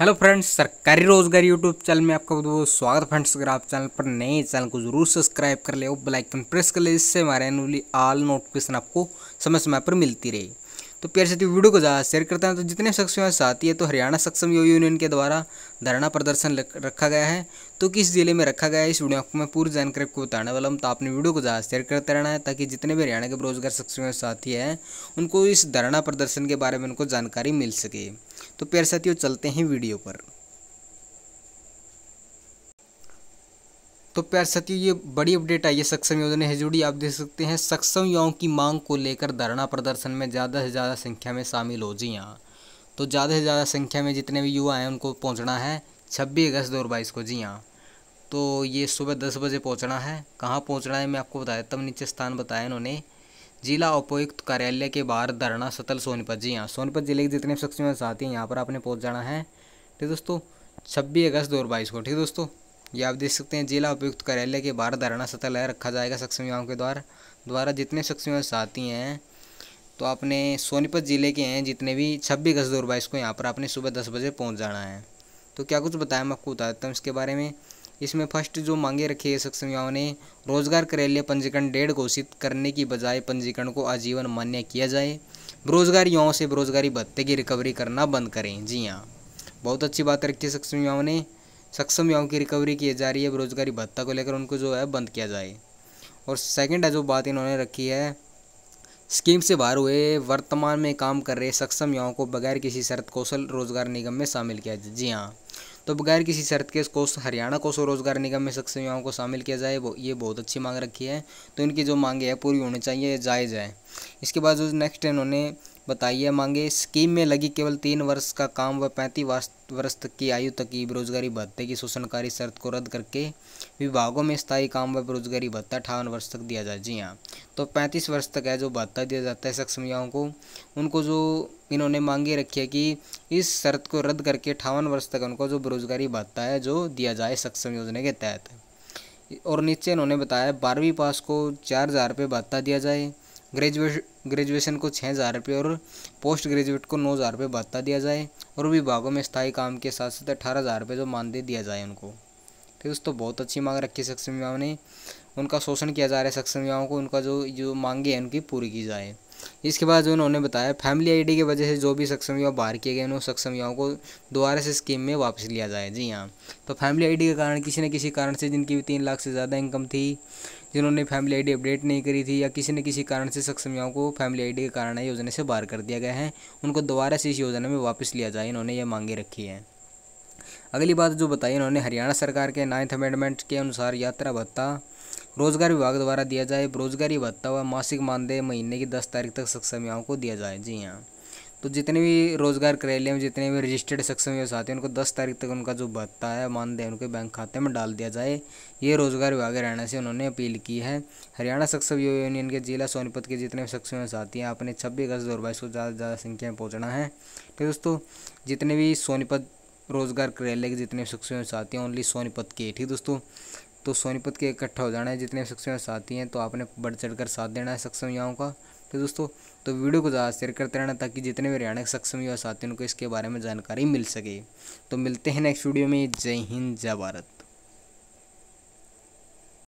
hello friends सरकारी रोजगार YouTube channel में आपका बहुत बहुत स्वागत फ्रेंड्स अगर आप चैनल पर नए चैनल को जरूर सब्सक्राइब कर ले बेल आइकन प्रेस कर ले इससे हमारे एनुअली ऑल नोटिफिकेशन आपको समय समय पर मिलती रहेगी तो प्यार साथियों वीडियो को ज़्यादा शेयर करते हैं तो जितने सक्षम साथी है तो हरियाणा सक्षम युवा यूनियन के द्वारा धरना प्रदर्शन रखा गया है तो किस जिले में रखा गया है इस वीडियो में मैं पूरी जानकारी आपको बताने वाला हूँ तो आपने वीडियो को ज़्यादा शेयर करते रहना है ताकि जितने भी हरियाणा के बेरोजगार सक्षम साथी हैं उनको इस धरना प्रदर्शन के बारे में उनको जानकारी मिल सके तो प्यार साथियों चलते हैं वीडियो पर तो प्यार साथियों ये बड़ी अपडेट आई है सक्षम योजना है जुड़ी आप देख सकते हैं सक्षम युवाओं की मांग को लेकर धरना प्रदर्शन में ज़्यादा से ज़्यादा संख्या में शामिल हो जी हाँ तो ज़्यादा से ज़्यादा संख्या में जितने भी युवा हैं उनको पहुँचना है छब्बीस अगस्त दो बाईस को जी हाँ तो ये सुबह दस बजे पहुँचना है कहाँ पहुँचना है मैं आपको बताया तब नीचे स्थान बताया उन्होंने जिला उपायुक्त कार्यालय के बाहर धरना सतल सोनीपत जी हाँ सोनीपत जिले के जितने सक्षम साथी हैं यहाँ पर आपने पहुँच जाना है ठीक दोस्तों छब्बीस अगस्त दो को ठीक दोस्तों ये आप देख सकते हैं जिला उपयुक्त कार्यालय के बाहर धरना सतह लगा रखा जाएगा सक्षम युवाओं के द्वारा द्वारा जितने सक्षम युवा साथी हैं तो आपने सोनीपत ज़िले के हैं जितने भी छब्बीस अगस्त दो को यहाँ पर आपने सुबह दस बजे पहुँच जाना है तो क्या कुछ बताया मैं आपको बता देता हूँ इसके बारे में इसमें फर्स्ट जो मांगे रखी है सक्षम युवाओं ने रोजगार कार्यालय पंजीकरण डेढ़ घोषित करने की बजाय पंजीकरण को आजीवन मान्य किया जाए बेरोजगार युवाओं से बेरोजगारी भत्ते की रिकवरी करना बंद करें जी हाँ बहुत अच्छी बात रखी है सक्षम युवाओं ने सक्षम युवाओं की रिकवरी की जा रही है बेरोजगारी भत्ता को लेकर उनको जो है बंद किया जाए और सेकंड है जो बात इन्होंने रखी है स्कीम से बाहर हुए वर्तमान में काम कर रहे सक्षम युवाओं को बगैर किसी शर्त कौशल रोजगार निगम में शामिल किया जाए जी हाँ तो बगैर किसी शर्त के कौश हरियाणा कौशल रोजगार निगम में सक्षम युवाओं को शामिल किया जाए वो ये बहुत अच्छी मांग रखी है तो इनकी जो मांगे है पूरी होनी चाहिए जायज़ है इसके बाद जो नेक्स्ट इन्होंने बताइए मांगे स्कीम में लगी केवल तीन वर्ष का काम व पैंतीस वर्ष तक की आयु तक की बेरोजगारी भत्ते की शोषणकारी शर्त को रद्द करके विभागों में स्थायी काम व बेरोजगारी भत्ता अठावन वर्ष तक दिया जाए जी हाँ तो पैंतीस वर्ष तक है जो भत्ता दिया जाता है सक्षम महिलाओं को उनको जो इन्होंने मांगे रखी है कि इस शर्त को रद्द करके अठावन वर्ष तक उनको जो बेरोजगारी भत्ता है जो दिया जाए सक्षम योजना के तहत और नीचे इन्होंने बताया बारहवीं पास को चार हज़ार रुपये भत्ता दिया जाए ग्रेजुएशन ग्रेजुएशन को छः हज़ार रुपये और पोस्ट ग्रेजुएट को नौ हज़ार रुपये भत्ता दिया जाए और विभागों में स्थायी काम के साथ साथ अठारह हज़ार रुपये जो मानदेय दिया जाए उनको फिर उस तो बहुत अच्छी मांग रखी है सक्षम युवाओं ने उनका शोषण किया जा रहा है सक्षम युवाओं को उनका जो जो मांगे हैं उनकी पूरी की जाए इसके बाद जो उन्होंने बताया फैमिली आईडी की वजह से जो भी सक्षम युवा बाहर किए गए उन सक्षम युवाओं को दोबारा से स्कीम में वापस लिया जाए जी हाँ तो फैमिली आईडी के कारण किसी न किसी कारण से जिनकी तीन लाख से ज़्यादा इनकम थी जिन्होंने फैमिली आईडी अपडेट नहीं करी थी या किसी न किसी कारण से सक्षम युवाओं को फैमिली आईडी के कारण योजना से बाहर कर दिया गया है उनको दोबारा से इस योजना में वापस लिया जाए इन्होंने ये मांगे रखी है अगली बात जो बताई इन्होंने हरियाणा सरकार के नाइन्थ अमेंडमेंट के अनुसार यात्रा भत्ता रोजगार विभाग द्वारा दिया जाए बेरोजगारी भत्ता व मासिक मानदेय महीने की दस तारीख तक सक्षम युवाओं को दिया जाए जी हाँ तो जितने भी रोजगार कार्यालय में जितने भी रजिस्टर्ड सक्षम व्यवसाय हैं उनको दस तारीख तक उनका जो भत्ता है मानदेय उनके बैंक खाते में डाल दिया जाए ये रोजगार विभाग हरियाणा से उन्होंने अपील की है हरियाणा सक्षम युवा यूनियन के जिला सोनीपत के जितने भी सक्षम साथी हैं आपने छब्बीस अगस्त दो को ज़्यादा से ज़्यादा संख्या में पहुँचना है तो दोस्तों जितने भी सोनीपत रोजगार कार्यालय के जितने सक्षम साथी हैं ओनली सोनीपत के ठीक दोस्तों तो सोनीपत के इकट्ठा हो जाना है जितने सक्षम साथी हैं तो आपने बढ़ चढ़ कर साथ देना है सक्षम युवाओं का तो दोस्तों तो वीडियो को ज़्यादा शेयर करते रहना ताकि जितने भी हरियाणा के सक्षम युवा साथी उनको इसके बारे में जानकारी मिल सके तो मिलते हैं नेक्स्ट वीडियो में जय हिंद जय भारत